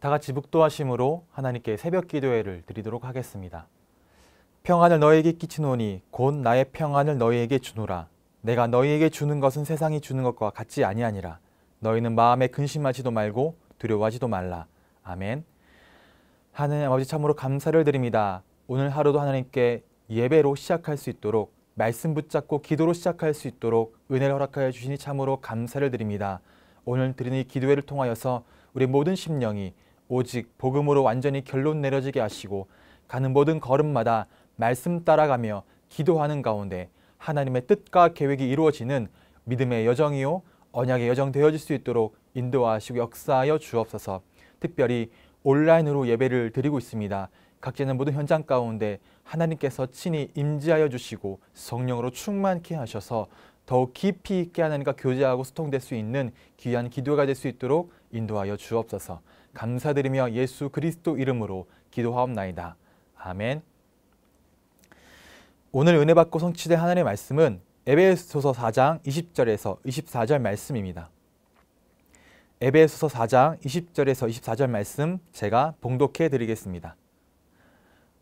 다 같이 묵도하심으로 하나님께 새벽 기도회를 드리도록 하겠습니다. 평안을 너희에게 끼치노니 곧 나의 평안을 너희에게 주노라. 내가 너희에게 주는 것은 세상이 주는 것과 같지 아니하니라. 너희는 마음에 근심하지도 말고 두려워하지도 말라. 아멘. 하나 아버지 참으로 감사를 드립니다. 오늘 하루도 하나님께 예배로 시작할 수 있도록 말씀 붙잡고 기도로 시작할 수 있도록 은혜를 허락하여 주시니 참으로 감사를 드립니다. 오늘 드리는 이 기도회를 통하여서 우리 모든 심령이 오직 복음으로 완전히 결론 내려지게 하시고 가는 모든 걸음마다 말씀 따라가며 기도하는 가운데 하나님의 뜻과 계획이 이루어지는 믿음의 여정이요 언약의 여정 되어질 수 있도록 인도하시고 역사하여 주옵소서. 특별히 온라인으로 예배를 드리고 있습니다. 각지는 모든 현장 가운데 하나님께서 친히 임재하여 주시고 성령으로 충만케 하셔서 더욱 깊이 있게 하나님과 교제하고 소통될 수 있는 귀한 기도가 될 수 있도록 인도하여 주옵소서. 감사드리며 예수 그리스도 이름으로 기도하옵나이다. 아멘. 오늘 은혜 받고 성취된 하나님의 말씀은 에베소서 4장 20절에서 24절 말씀입니다. 에베소서 4장 20절에서 24절 말씀 제가 봉독해 드리겠습니다.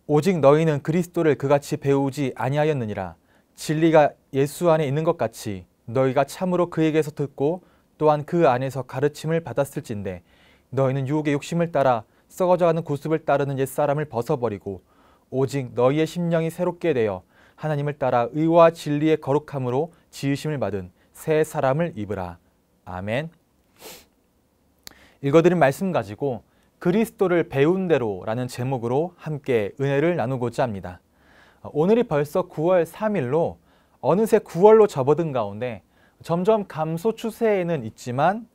오직 너희는 그리스도를 그같이 배우지 아니하였느니라 진리가 예수 안에 있는 것 같이 너희가 참으로 그에게서 듣고 또한 그 안에서 가르침을 받았을진데 너희는 유혹의 욕심을 따라 썩어져가는 구습을 따르는 옛사람을 벗어버리고 오직 너희의 심령이 새롭게 되어 하나님을 따라 의와 진리의 거룩함으로 지으심을 받은 새 사람을 입으라. 아멘. 읽어드린 말씀 가지고 그리스도를 배운 대로라는 제목으로 함께 은혜를 나누고자 합니다. 오늘이 벌써 9월 3일로 어느새 9월로 접어든 가운데 점점 감소 추세에는 있지만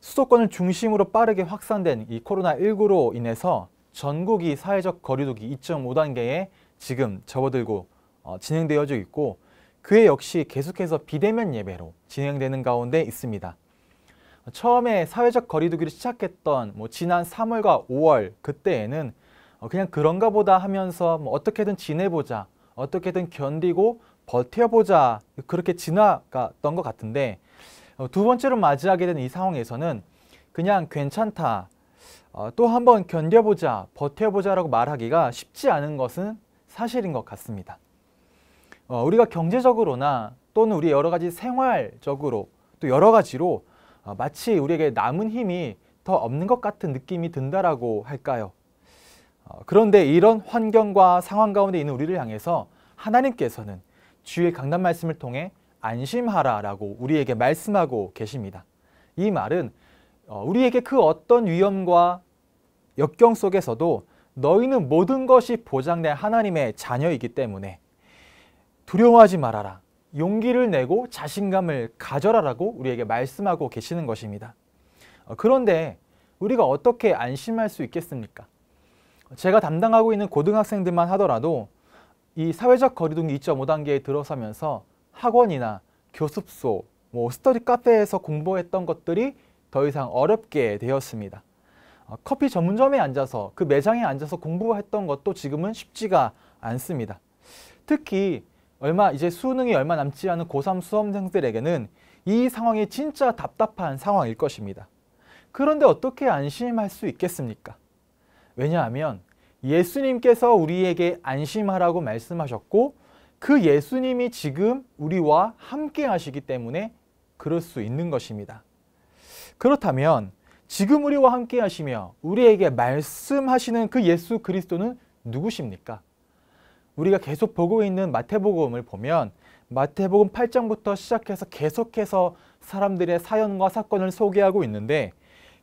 수도권을 중심으로 빠르게 확산된 이 코로나19로 인해서 전국이 사회적 거리두기 2.5단계에 지금 접어들고 어, 진행되어져 있고 그에 역시 계속해서 비대면 예배로 진행되는 가운데 있습니다. 처음에 사회적 거리두기를 시작했던 뭐 지난 3월과 5월 그때에는 어, 그냥 그런가 보다 하면서 뭐 어떻게든 지내보자, 어떻게든 견디고 버텨보자 그렇게 지나갔던 것 같은데 어, 두 번째로 맞이하게 된 이 상황에서는 그냥 괜찮다, 어, 또 한 번 견뎌보자, 버텨보자라고 말하기가 쉽지 않은 것은 사실인 것 같습니다. 어, 우리가 경제적으로나 또는 우리 여러 가지 생활적으로 또 여러 가지로 어, 마치 우리에게 남은 힘이 더 없는 것 같은 느낌이 든다라고 할까요? 어, 그런데 이런 환경과 상황 가운데 있는 우리를 향해서 하나님께서는 주의 강단 말씀을 통해 안심하라라고 우리에게 말씀하고 계십니다. 이 말은 어, 우리에게 그 어떤 위험과 역경 속에서도 너희는 모든 것이 보장된 하나님의 자녀이기 때문에 두려워하지 말아라. 용기를 내고 자신감을 가져라라고 우리에게 말씀하고 계시는 것입니다. 어, 그런데 우리가 어떻게 안심할 수 있겠습니까? 제가 담당하고 있는 고등학생들만 하더라도 이 사회적 거리두기 2.5단계에 들어서면서 학원이나 교습소, 뭐 스터디 카페에서 공부했던 것들이 더 이상 어렵게 되었습니다. 어, 커피 전문점에 앉아서 그 매장에 앉아서 공부했던 것도 지금은 쉽지가 않습니다. 특히 얼마 이제 수능이 얼마 남지 않은 고3 수험생들에게는 이 상황이 진짜 답답한 상황일 것입니다. 그런데 어떻게 안심할 수 있겠습니까? 왜냐하면 예수님께서 우리에게 안심하라고 말씀하셨고 그 예수님이 지금 우리와 함께 하시기 때문에 그럴 수 있는 것입니다. 그렇다면 지금 우리와 함께 하시며 우리에게 말씀하시는 그 예수 그리스도는 누구십니까? 우리가 계속 보고 있는 마태복음을 보면 마태복음 8장부터 시작해서 계속해서 사람들의 사연과 사건을 소개하고 있는데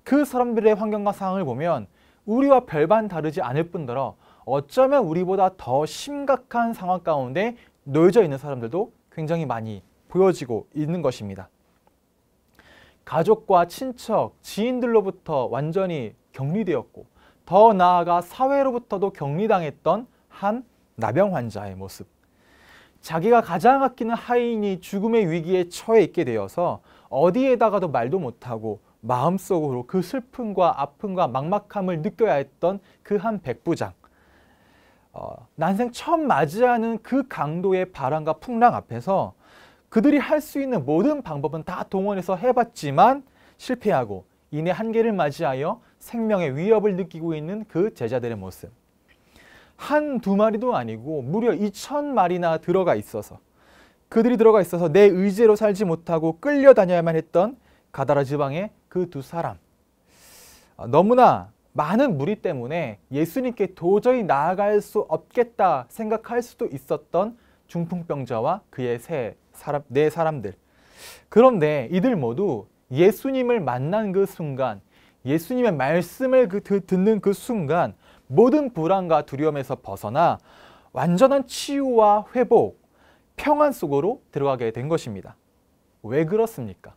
그 사람들의 환경과 상황을 보면 우리와 별반 다르지 않을 뿐더러 어쩌면 우리보다 더 심각한 상황 가운데 놓여져 있는 사람들도 굉장히 많이 보여지고 있는 것입니다. 가족과 친척, 지인들로부터 완전히 격리되었고 더 나아가 사회로부터도 격리당했던 한 나병 환자의 모습. 자기가 가장 아끼는 하인이 죽음의 위기에 처해 있게 되어서 어디에다가도 말도 못하고 마음속으로 그 슬픔과 아픔과 막막함을 느껴야 했던 그 한 백부장. 어, 난생 처음 맞이하는 그 강도의 바람과 풍랑 앞에서 그들이 할 수 있는 모든 방법은 다 동원해서 해봤지만 실패하고 이내 한계를 맞이하여 생명의 위협을 느끼고 있는 그 제자들의 모습. 한 두 마리도 아니고 무려 2천 마리나 들어가 있어서 그들이 들어가 있어서 내 의지로 살지 못하고 끌려다녀야만 했던 가다라 지방의 그 두 사람. 어, 너무나 많은 무리 때문에 예수님께 도저히 나아갈 수 없겠다 생각할 수도 있었던 중풍병자와 그의 세 사람, 네 사람들. 그런데 이들 모두 예수님을 만난 그 순간, 예수님의 말씀을 그, 듣는 그 순간 모든 불안과 두려움에서 벗어나 완전한 치유와 회복, 평안 속으로 들어가게 된 것입니다. 왜 그렇습니까?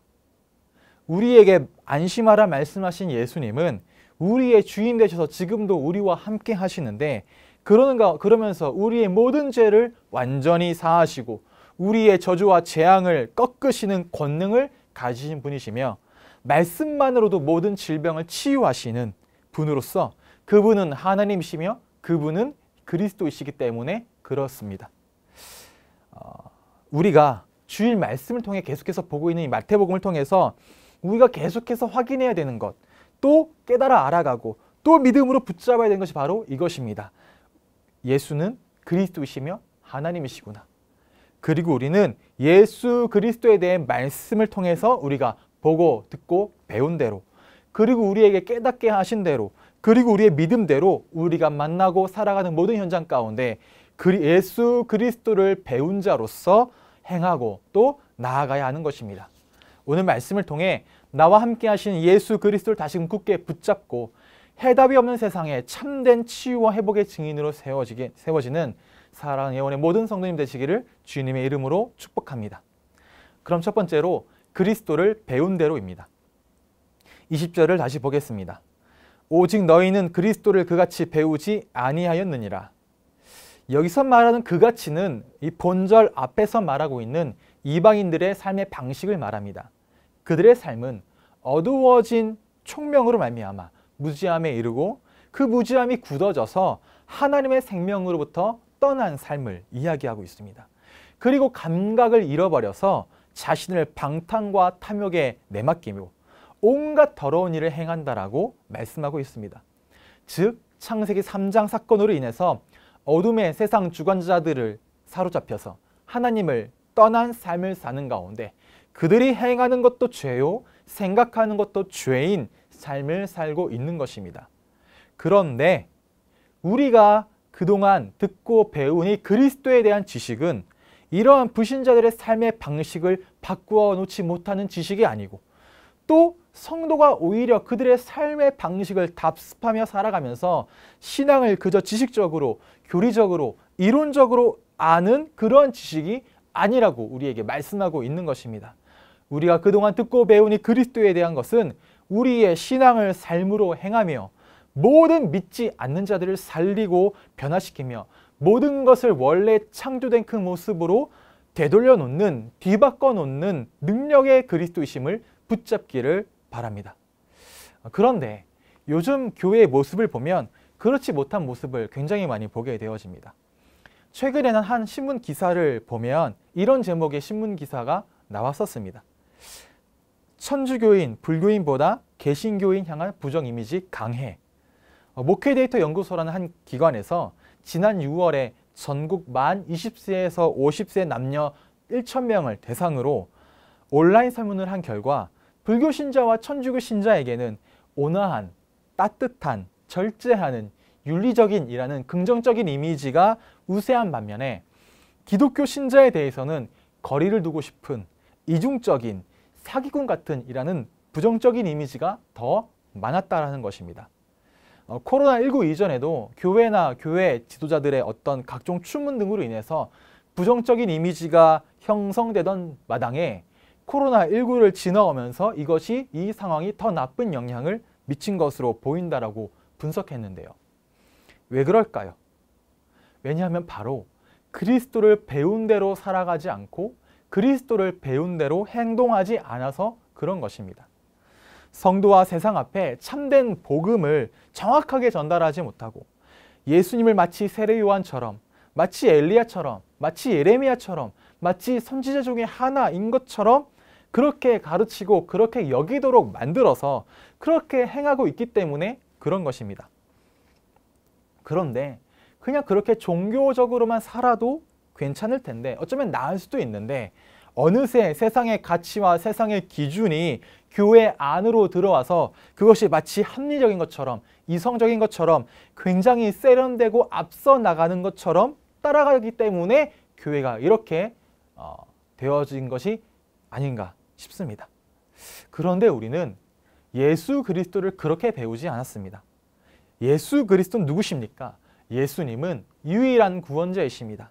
우리에게 안심하라 말씀하신 예수님은 우리의 주인 되셔서 지금도 우리와 함께 하시는데 그러는가 그러면서 우리의 모든 죄를 완전히 사하시고 우리의 저주와 재앙을 꺾으시는 권능을 가지신 분이시며 말씀만으로도 모든 질병을 치유하시는 분으로서 그분은 하나님이시며 그분은 그리스도이시기 때문에 그렇습니다. 어, 우리가 주일 말씀을 통해 계속해서 보고 있는 이 마태복음을 통해서 우리가 계속해서 확인해야 되는 것또 깨달아 알아가고 또 믿음으로 붙잡아야 되는 것이 바로 이것입니다. 예수는 그리스도이시며 하나님이시구나. 그리고 우리는 예수 그리스도에 대한 말씀을 통해서 우리가 보고 듣고 배운 대로 그리고 우리에게 깨닫게 하신 대로 그리고 우리의 믿음대로 우리가 만나고 살아가는 모든 현장 가운데 그 예수 그리스도를 배운 자로서 행하고 또 나아가야 하는 것입니다. 오늘 말씀을 통해 나와 함께 하신 예수 그리스도를 다시금 굳게 붙잡고 해답이 없는 세상에 참된 치유와 회복의 증인으로 세워지게, 세워지는 사랑 예원의 모든 성도님 되시기를 주님의 이름으로 축복합니다. 그럼 첫 번째로 그리스도를 배운 대로입니다. 20절을 다시 보겠습니다. 오직 너희는 그리스도를 그같이 배우지 아니하였느니라. 여기서 말하는 그같이는 이 본절 앞에서 말하고 있는 이방인들의 삶의 방식을 말합니다. 그들의 삶은 어두워진 총명으로 말미암아 무지함에 이르고 그 무지함이 굳어져서 하나님의 생명으로부터 떠난 삶을 이야기하고 있습니다. 그리고 감각을 잃어버려서 자신을 방탕과 탐욕에 내맡기며 온갖 더러운 일을 행한다라고 말씀하고 있습니다. 즉 창세기 3장 사건으로 인해서 어둠의 세상 주관자들을 사로잡혀서 하나님을 떠난 삶을 사는 가운데 그들이 행하는 것도 죄요 생각하는 것도 죄인 삶을 살고 있는 것입니다. 그런데 우리가 그동안 듣고 배운 이 그리스도에 대한 지식은 이러한 불신자들의 삶의 방식을 바꾸어 놓지 못하는 지식이 아니고 또 성도가 오히려 그들의 삶의 방식을 답습하며 살아가면서 신앙을 그저 지식적으로, 교리적으로, 이론적으로 아는 그런 지식이 아니라고 우리에게 말씀하고 있는 것입니다. 우리가 그동안 듣고 배운 이 그리스도에 대한 것은 우리의 신앙을 삶으로 행하며 모든 믿지 않는 자들을 살리고 변화시키며 모든 것을 원래 창조된 그 모습으로 되돌려 놓는, 뒤바꿔 놓는 능력의 그리스도이심을 붙잡기를 바랍니다. 그런데 요즘 교회의 모습을 보면 그렇지 못한 모습을 굉장히 많이 보게 되어집니다. 최근에는 한 신문 기사를 보면 이런 제목의 신문 기사가 나왔었습니다. 천주교인, 불교인보다 개신교인 향한 부정 이미지 강해. 어, 목회 데이터 연구소라는 한 기관에서 지난 6월에 전국 만 20세에서 50세 남녀 1,000명을 대상으로 온라인 설문을 한 결과 불교 신자와 천주교 신자에게는 온화한, 따뜻한, 절제하는, 윤리적인이라는 긍정적인 이미지가 우세한 반면에 기독교 신자에 대해서는 거리를 두고 싶은 이중적인, 사기꾼 같은 이라는 부정적인 이미지가 더 많았다라는 것입니다. 어, 코로나19 이전에도 교회나 교회 지도자들의 어떤 각종 추문 등으로 인해서 부정적인 이미지가 형성되던 마당에 코로나19를 지나오면서 이것이 이 상황이 더 나쁜 영향을 미친 것으로 보인다라고 분석했는데요. 왜 그럴까요? 왜냐하면 바로 그리스도를 배운 대로 살아가지 않고 그리스도를 배운 대로 행동하지 않아서 그런 것입니다. 성도와 세상 앞에 참된 복음을 정확하게 전달하지 못하고 예수님을 마치 세례요한처럼 마치 엘리야처럼 마치 예레미야처럼 마치 선지자 중의 하나인 것처럼 그렇게 가르치고 그렇게 여기도록 만들어서 그렇게 행하고 있기 때문에 그런 것입니다. 그런데 그냥 그렇게 종교적으로만 살아도 괜찮을 텐데 어쩌면 나을 수도 있는데 어느새 세상의 가치와 세상의 기준이 교회 안으로 들어와서 그것이 마치 합리적인 것처럼 이성적인 것처럼 굉장히 세련되고 앞서 나가는 것처럼 따라가기 때문에 교회가 이렇게 어, 되어진 것이 아닌가 싶습니다. 그런데 우리는 예수 그리스도를 그렇게 배우지 않았습니다. 예수 그리스도는 누구십니까? 예수님은 유일한 구원자이십니다.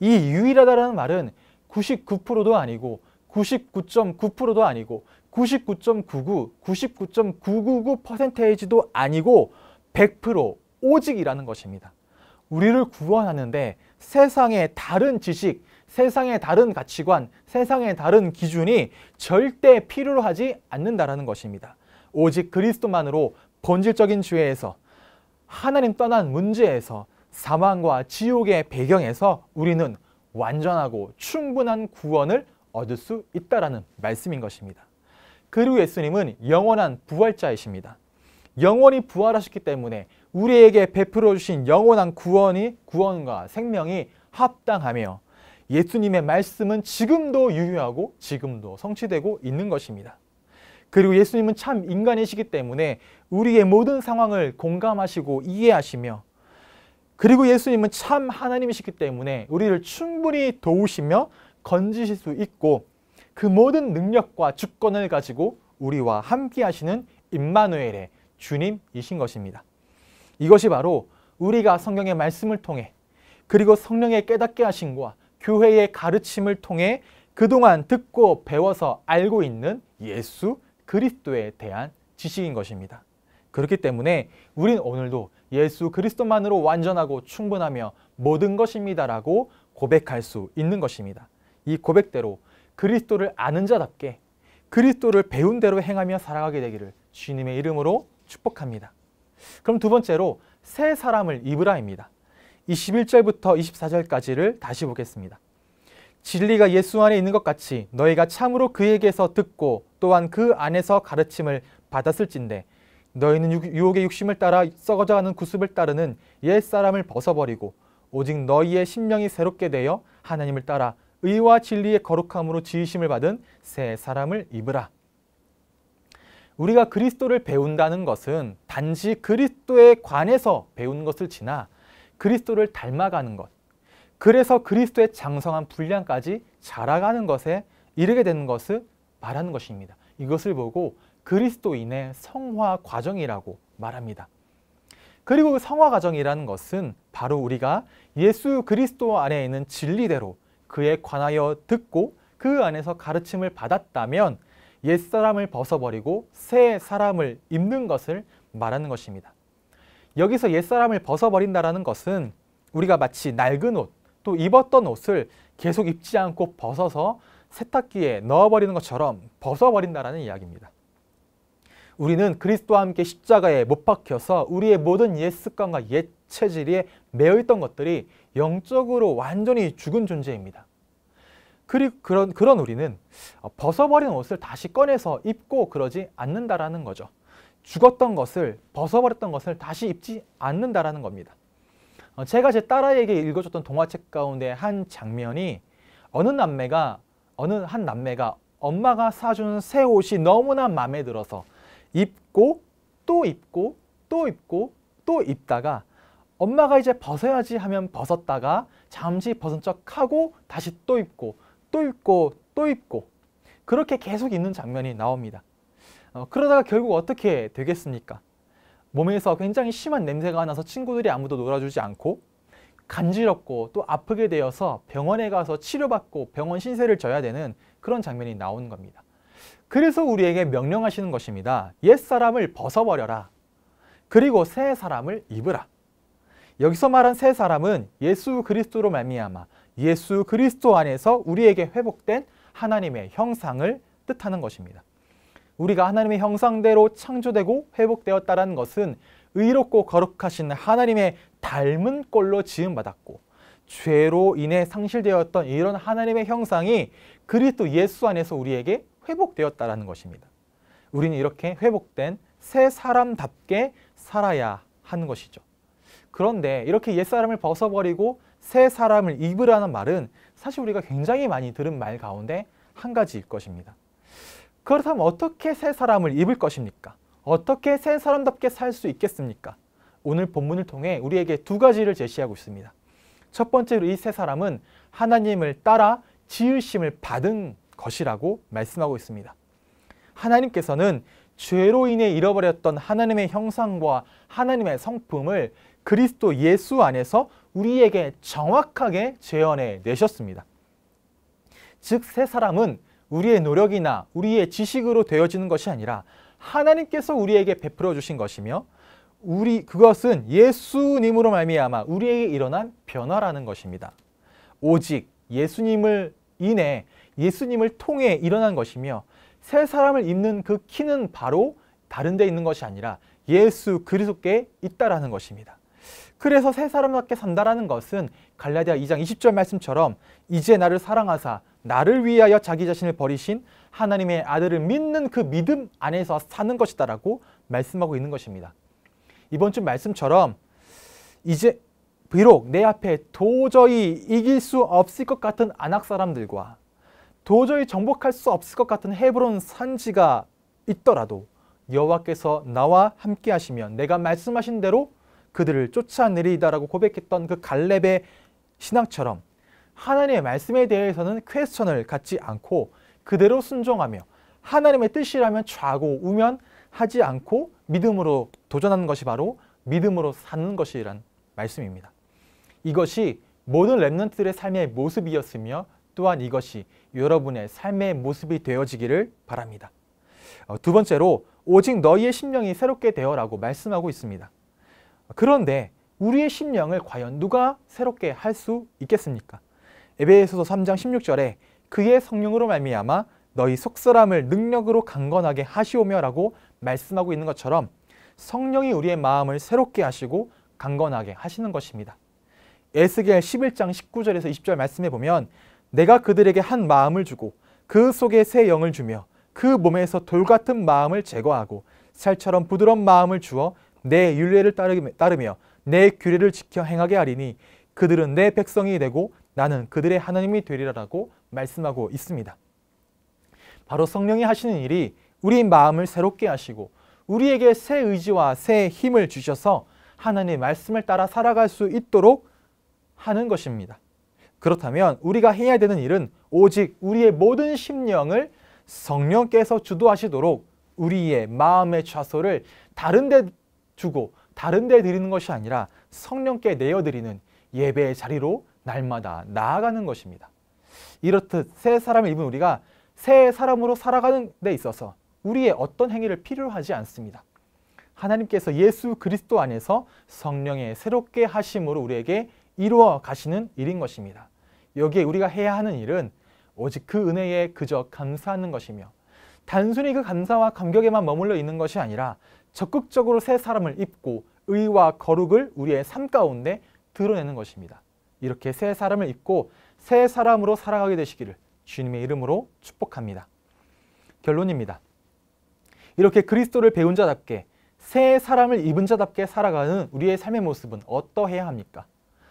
이 유일하다라는 말은 99%도 아니고 99.9%도 아니고 99.99, 99.999%지도 아니고 100% 오직이라는 것입니다. 우리를 구원하는데 세상의 다른 지식, 세상의 다른 가치관, 세상의 다른 기준이 절대 필요로 하지 않는다라는 것입니다. 오직 그리스도만으로 본질적인 죄에서 하나님 떠난 문제에서 사망과 지옥의 배경에서 우리는 완전하고 충분한 구원을 얻을 수 있다라는 말씀인 것입니다. 그리고 예수님은 영원한 부활자이십니다. 영원히 부활하셨기 때문에 우리에게 베풀어 주신 영원한 구원이 구원과 생명이 합당하며 예수님의 말씀은 지금도 유효하고 지금도 성취되고 있는 것입니다. 그리고 예수님은 참 인간이시기 때문에 우리의 모든 상황을 공감하시고 이해하시며 그리고 예수님은 참 하나님이시기 때문에 우리를 충분히 도우시며 건지실 수 있고 그 모든 능력과 주권을 가지고 우리와 함께 하시는 임마누엘의 주님이신 것입니다. 이것이 바로 우리가 성경의 말씀을 통해 그리고 성령의 깨닫게 하심과 교회의 가르침을 통해 그동안 듣고 배워서 알고 있는 예수 그리스도에 대한 지식인 것입니다. 그렇기 때문에 우린 오늘도 예수 그리스도만으로 완전하고 충분하며 모든 것입니다라고 고백할 수 있는 것입니다. 이 고백대로 그리스도를 아는 자답게 그리스도를 배운 대로 행하며 살아가게 되기를 주님의 이름으로 축복합니다. 그럼 두 번째로 새 사람을 입으라입니다. 21절부터 24절까지를 다시 보겠습니다. 진리가 예수 안에 있는 것 같이 너희가 참으로 그에게서 듣고 또한 그 안에서 가르침을 받았을진데 너희는 유혹의 욕심을 따라 썩어져 가는 구습을 따르는 옛사람을 벗어버리고 오직 너희의 심령이 새롭게 되어 하나님을 따라 의와 진리의 거룩함으로 지으심을 받은 새 사람을 입으라. 우리가 그리스도를 배운다는 것은 단지 그리스도에 관해서 배운 것을 지나 그리스도를 닮아가는 것, 그래서 그리스도의 장성한 분량까지 자라가는 것에 이르게 되는 것을 말하는 것입니다. 이것을 보고 그리스도인의 성화 과정이라고 말합니다. 그리고 그 성화 과정이라는 것은 바로 우리가 예수 그리스도 안에 있는 진리대로 그에 관하여 듣고 그 안에서 가르침을 받았다면 옛사람을 벗어버리고 새 사람을 입는 것을 말하는 것입니다. 여기서 옛사람을 벗어버린다라는 것은 우리가 마치 낡은 옷, 또 입었던 옷을 계속 입지 않고 벗어서 세탁기에 넣어버리는 것처럼 벗어버린다라는 이야기입니다. 우리는 그리스도와 함께 십자가에 못 박혀서 우리의 모든 옛 습관과 옛 체질에 매여 있던 것들이 영적으로 완전히 죽은 존재입니다. 그리고 그런, 그런 우리는 벗어버린 옷을 다시 꺼내서 입고 그러지 않는다라는 거죠. 죽었던 것을 벗어버렸던 것을 다시 입지 않는다라는 겁니다. 어, 제가 제 딸아이에게 읽어줬던 동화책 가운데 한 장면이 어느 남매가 어느 한 남매가 엄마가 사준 새 옷이 너무나 마음에 들어서 입고 또 입고 또 입고 또 입다가 엄마가 이제 벗어야지 하면 벗었다가 잠시 벗은 척하고 다시 또 입고 또 입고 또 입고 그렇게 계속 있는 장면이 나옵니다. 어, 그러다가 결국 어떻게 되겠습니까? 몸에서 굉장히 심한 냄새가 나서 친구들이 아무도 놀아주지 않고 간지럽고 또 아프게 되어서 병원에 가서 치료받고 병원 신세를 져야 되는 그런 장면이 나오는 겁니다. 그래서 우리에게 명령하시는 것입니다. 옛사람을 벗어버려라. 그리고 새 사람을 입으라. 여기서 말한 새 사람은 예수 그리스도로 말미암아 예수 그리스도 안에서 우리에게 회복된 하나님의 형상을 뜻하는 것입니다. 우리가 하나님의 형상대로 창조되고 회복되었다는 것은 의롭고 거룩하신 하나님의 닮은 꼴로 지음받았고 죄로 인해 상실되었던 이런 하나님의 형상이 그리스도 예수 안에서 우리에게 회복되었다라는 것입니다. 우리는 이렇게 회복된 새 사람답게 살아야 하는 것이죠. 그런데 이렇게 옛사람을 벗어버리고 새 사람을 입으라는 말은 사실 우리가 굉장히 많이 들은 말 가운데 한 가지일 것입니다. 그렇다면 어떻게 새 사람을 입을 것입니까? 어떻게 새 사람답게 살 수 있겠습니까? 오늘 본문을 통해 우리에게 두 가지를 제시하고 있습니다. 첫 번째로 이 세 사람은 하나님을 따라 지으심을 받은 것이라고 말씀하고 있습니다. 하나님께서는 죄로 인해 잃어버렸던 하나님의 형상과 하나님의 성품을 그리스도 예수 안에서 우리에게 정확하게 재현해 내셨습니다. 즉, 세 사람은 우리의 노력이나 우리의 지식으로 되어지는 것이 아니라 하나님께서 우리에게 베풀어 주신 것이며 우리 그것은 예수님으로 말미암아 우리에게 일어난 변화라는 것입니다. 오직 예수님을 인해 예수님을 통해 일어난 것이며 새 사람을 입는 그 키는 바로 다른 데 있는 것이 아니라 예수 그리스도께 있다라는 것입니다. 그래서 새 사람답게 산다라는 것은 갈라디아 2장 20절 말씀처럼 이제 나를 사랑하사 나를 위하여 자기 자신을 버리신 하나님의 아들을 믿는 그 믿음 안에서 사는 것이다라고 말씀하고 있는 것입니다. 이번 주 말씀처럼 이제 비록 내 앞에 도저히 이길 수 없을 것 같은 안악 사람들과 도저히 정복할 수 없을 것 같은 헤브론 산지가 있더라도 여호와께서 나와 함께 하시면 내가 말씀하신 대로 그들을 쫓아내리다라고 고백했던 그 갈렙의 신앙처럼 하나님의 말씀에 대해서는 퀘스천을 갖지 않고 그대로 순종하며 하나님의 뜻이라면 좌고 우면 하지 않고 믿음으로 도전하는 것이 바로 믿음으로 사는 것이란 말씀입니다. 이것이 모든 랩런트들의 삶의 모습이었으며 또한 이것이 여러분의 삶의 모습이 되어지기를 바랍니다. 어, 두 번째로 오직 너희의 심령이 새롭게 되어라고 말씀하고 있습니다. 그런데 우리의 심령을 과연 누가 새롭게 할 수 있겠습니까? 에베소서 3장 16절에 그의 성령으로 말미암아 너희 속사람을 능력으로 강건하게 하시오며라고 말씀하고 있는 것처럼 성령이 우리의 마음을 새롭게 하시고 강건하게 하시는 것입니다. 에스겔 11장 19절에서 20절 말씀해 보면 내가 그들에게 한 마음을 주고 그 속에 새 영을 주며 그 몸에서 돌 같은 마음을 제거하고 살처럼 부드러운 마음을 주어 내 윤례를 따르며 내 규례를 지켜 행하게 하리니 그들은 내 백성이 되고 나는 그들의 하나님이 되리라라고 말씀하고 있습니다. 바로 성령이 하시는 일이 우리 마음을 새롭게 하시고 우리에게 새 의지와 새 힘을 주셔서 하나님의 말씀을 따라 살아갈 수 있도록 하는 것입니다. 그렇다면 우리가 해야 되는 일은 오직 우리의 모든 심령을 성령께서 주도하시도록 우리의 마음의 좌소를 다른 데 주고 다른 데 드리는 것이 아니라 성령께 내어드리는 예배의 자리로 날마다 나아가는 것입니다. 이렇듯 새 사람을 입은 우리가 새 사람으로 살아가는 데 있어서 우리의 어떤 행위를 필요하지 않습니다. 하나님께서 예수 그리스도 안에서 성령의 새롭게 하심으로 우리에게 이루어 가시는 일인 것입니다. 여기에 우리가 해야 하는 일은 오직 그 은혜에 그저 감사하는 것이며 단순히 그 감사와 감격에만 머물러 있는 것이 아니라 적극적으로 새 사람을 입고 의와 거룩을 우리의 삶 가운데 드러내는 것입니다. 이렇게 새 사람을 입고 새 사람으로 살아가게 되시기를 주님의 이름으로 축복합니다. 결론입니다. 이렇게 그리스도를 배운 자답게 새 사람을 입은 자답게 살아가는 우리의 삶의 모습은 어떠해야 합니까?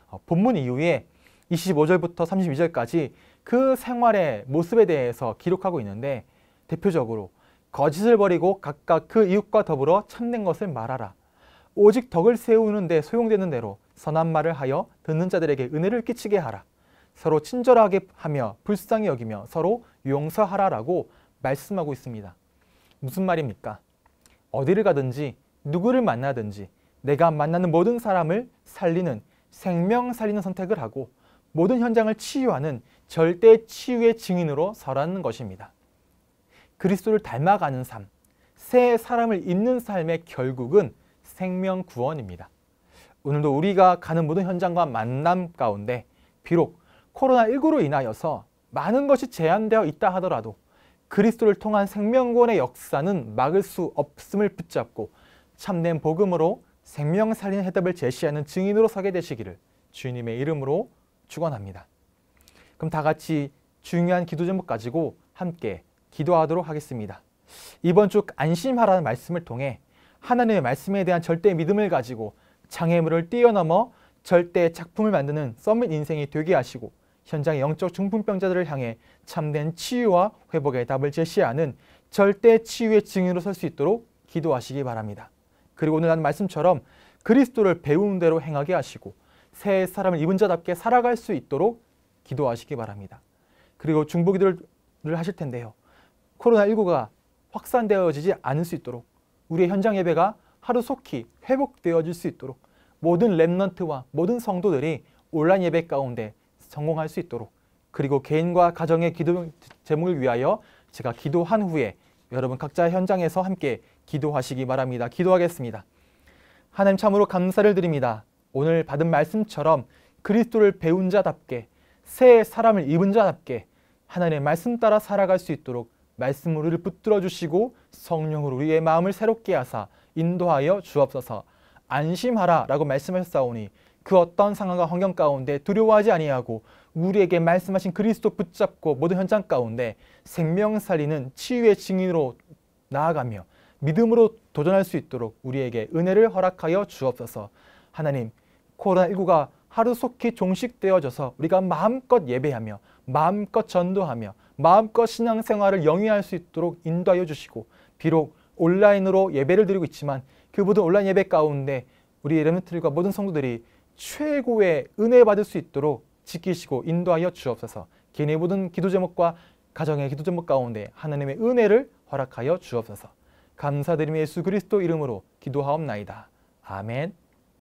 어, 본문 이후에 25절부터 32절까지 그 생활의 모습에 대해서 기록하고 있는데 대표적으로 거짓을 버리고 각각 그 이웃과 더불어 참된 것을 말하라. 오직 덕을 세우는데 소용되는 대로 선한 말을 하여 듣는 자들에게 은혜를 끼치게 하라. 서로 친절하게 하며 불쌍히 여기며 서로 용서하라라고 말씀하고 있습니다. 무슨 말입니까? 어디를 가든지 누구를 만나든지 내가 만나는 모든 사람을 살리는 생명 살리는 선택을 하고 모든 현장을 치유하는 절대 치유의 증인으로 서라는 것입니다. 그리스도를 닮아가는 삶, 새 사람을 잇는 삶의 결국은 생명 구원입니다. 오늘도 우리가 가는 모든 현장과 만남 가운데 비록 코로나19로 인하여서 많은 것이 제한되어 있다 하더라도 그리스도를 통한 생명권의 역사는 막을 수 없음을 붙잡고 참된 복음으로 생명 살리는 해답을 제시하는 증인으로 서게 되시기를 주님의 이름으로 축원합니다. 그럼 다 같이 중요한 기도 제목 가지고 함께 기도하도록 하겠습니다. 이번 주 안심하라는 말씀을 통해 하나님의 말씀에 대한 절대 믿음을 가지고 장애물을 뛰어넘어 절대 작품을 만드는 썸밋 인생이 되게 하시고 현장의 영적 중풍병자들을 향해 참된 치유와 회복의 답을 제시하는 절대 치유의 증인으로 설 수 있도록 기도하시기 바랍니다. 그리고 오늘 한 말씀처럼 그리스도를 배운 대로 행하게 하시고 새 사람을 입은 자답게 살아갈 수 있도록 기도하시기 바랍니다. 그리고 중보기도를 하실 텐데요. 코로나19가 확산되어지지 않을 수 있도록 우리의 현장 예배가 하루속히 회복되어질 수 있도록 모든 랩넌트와 모든 성도들이 온라인 예배 가운데 성공할 수 있도록 그리고 개인과 가정의 기도 제목을 위하여 제가 기도한 후에 여러분 각자 현장에서 함께 기도하시기 바랍니다. 기도하겠습니다. 하나님 참으로 감사를 드립니다. 오늘 받은 말씀처럼 그리스도를 배운 자답게 새 사람을 입은 자답게 하나님의 말씀 따라 살아갈 수 있도록 말씀으로 우리를 붙들어 주시고 성령으로 우리의 마음을 새롭게 하사 인도하여 주옵소서 안심하라 라고 말씀하셨사오니 그 어떤 상황과 환경 가운데 두려워하지 아니하고 우리에게 말씀하신 그리스도 붙잡고 모든 현장 가운데 생명 살리는 치유의 증인으로 나아가며 믿음으로 도전할 수 있도록 우리에게 은혜를 허락하여 주옵소서. 하나님, 코로나19가 하루속히 종식되어져서 우리가 마음껏 예배하며 마음껏 전도하며 마음껏 신앙생활을 영위할 수 있도록 인도하여 주시고 비록 온라인으로 예배를 드리고 있지만 그 모든 온라인 예배 가운데 우리 레멘트들과 모든 성도들이 최고의 은혜 받을 수 있도록 지키시고 인도하여 주옵소서. 개인의 모든 기도 제목과 가정의 기도 제목 가운데 하나님의 은혜를 허락하여 주옵소서. 감사드리며 예수 그리스도 이름으로 기도하옵나이다. 아멘.